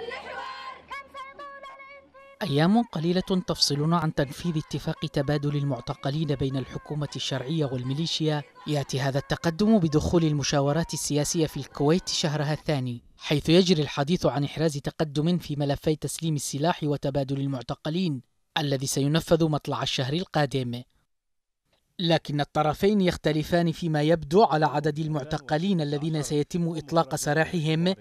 كل حوار أيام قليلة تفصلنا عن تنفيذ اتفاق تبادل المعتقلين بين الحكومة الشرعية والميليشيا يأتي هذا التقدم بدخول المشاورات السياسية في الكويت شهرها الثاني حيث يجري الحديث عن إحراز تقدم في ملفي تسليم السلاح وتبادل المعتقلين الذي سينفذ مطلع الشهر القادم لكن الطرفين يختلفان فيما يبدو على عدد المعتقلين الذين سيتم إطلاق سراحهم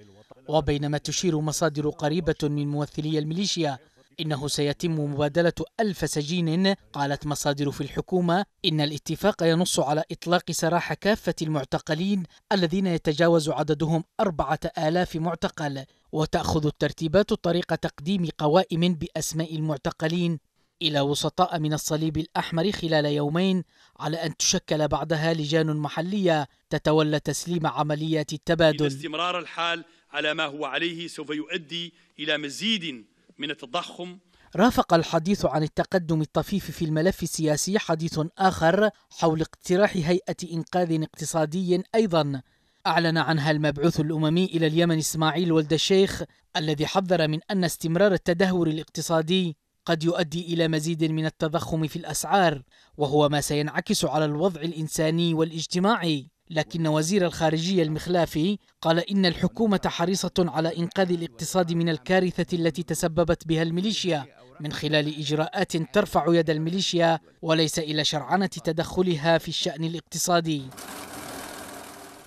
وبينما تشير مصادر قريبة من ممثلي الميليشيا إنه سيتم مبادلة ألف سجين قالت مصادر في الحكومة إن الاتفاق ينص على إطلاق سراح كافة المعتقلين الذين يتجاوز عددهم أربعة آلاف معتقل وتأخذ الترتيبات طريق تقديم قوائم بأسماء المعتقلين إلى وسطاء من الصليب الأحمر خلال يومين على أن تشكل بعدها لجان محلية تتولى تسليم عمليات التبادل استمرار الحال على ما هو عليه سوف يؤدي إلى مزيد من التضخم رافق الحديث عن التقدم الطفيف في الملف السياسي حديث آخر حول اقتراح هيئة إنقاذ اقتصادي أيضا أعلن عنها المبعوث الأممي إلى اليمن إسماعيل ولد الشيخ الذي حذر من أن استمرار التدهور الاقتصادي قد يؤدي إلى مزيد من التضخم في الأسعار وهو ما سينعكس على الوضع الإنساني والاجتماعي لكن وزير الخارجية المخلافي قال إن الحكومة حريصة على إنقاذ الاقتصاد من الكارثة التي تسببت بها الميليشيا من خلال إجراءات ترفع يد الميليشيا وليس إلى شرعنة تدخلها في الشأن الاقتصادي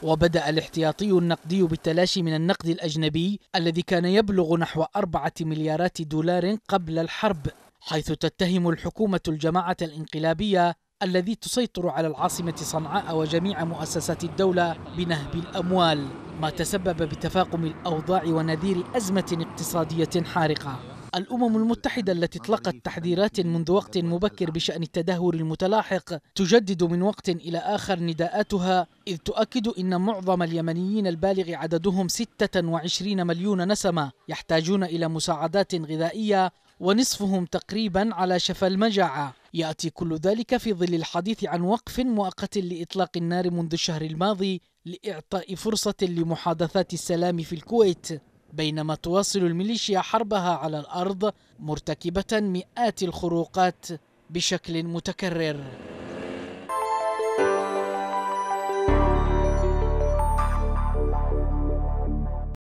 وبدأ الاحتياطي النقدي بالتلاشي من النقد الأجنبي الذي كان يبلغ نحو أربعة مليارات دولار قبل الحرب حيث تتهم الحكومة الجماعة الانقلابية الذي تسيطر على العاصمة صنعاء وجميع مؤسسات الدولة بنهب الأموال ما تسبب بتفاقم الأوضاع ونذير أزمة اقتصادية حارقة الأمم المتحدة التي اطلقت تحذيرات منذ وقت مبكر بشأن التدهور المتلاحق تجدد من وقت إلى آخر نداءاتها إذ تؤكد أن معظم اليمنيين البالغ عددهم 26 مليون نسمة يحتاجون إلى مساعدات غذائية ونصفهم تقريبا على شفا المجاعة يأتي كل ذلك في ظل الحديث عن وقف مؤقت لإطلاق النار منذ الشهر الماضي لإعطاء فرصة لمحادثات السلام في الكويت بينما تواصل الميليشيا حربها على الأرض مرتكبة مئات الخروقات بشكل متكرر